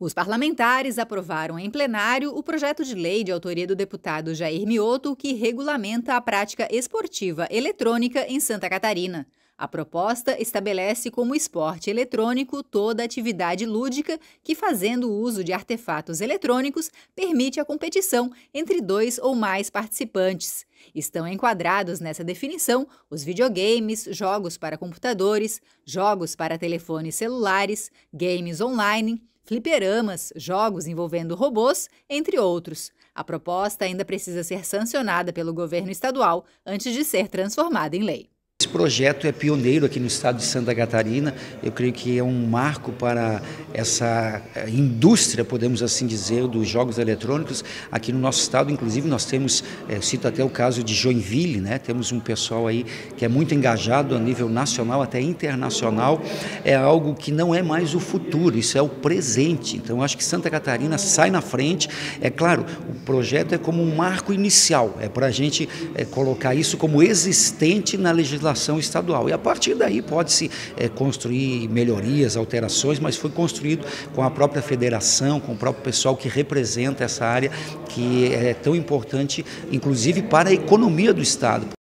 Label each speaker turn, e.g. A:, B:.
A: Os parlamentares aprovaram em plenário o projeto de lei de autoria do deputado Jair Mioto que regulamenta a prática esportiva eletrônica em Santa Catarina. A proposta estabelece como esporte eletrônico toda atividade lúdica que, fazendo uso de artefatos eletrônicos, permite a competição entre dois ou mais participantes. Estão enquadrados nessa definição os videogames, jogos para computadores, jogos para telefones celulares, games online, fliperamas, jogos envolvendo robôs, entre outros. A proposta ainda precisa ser sancionada pelo governo estadual antes de ser transformada em lei
B: projeto é pioneiro aqui no estado de Santa Catarina. Eu creio que é um marco para essa eh, indústria, podemos assim dizer, dos jogos eletrônicos. Aqui no nosso estado, inclusive, nós temos, eh, eu cito até o caso de Joinville, né? temos um pessoal aí que é muito engajado a nível nacional, até internacional. É algo que não é mais o futuro, isso é o presente. Então, acho que Santa Catarina sai na frente. É claro, o projeto é como um marco inicial, é para a gente eh, colocar isso como existente na legislação legislação estadual. E a partir daí pode-se é, construir melhorias, alterações, mas foi construído com a própria federação, com o próprio pessoal que representa essa área que é tão importante, inclusive para a economia do Estado.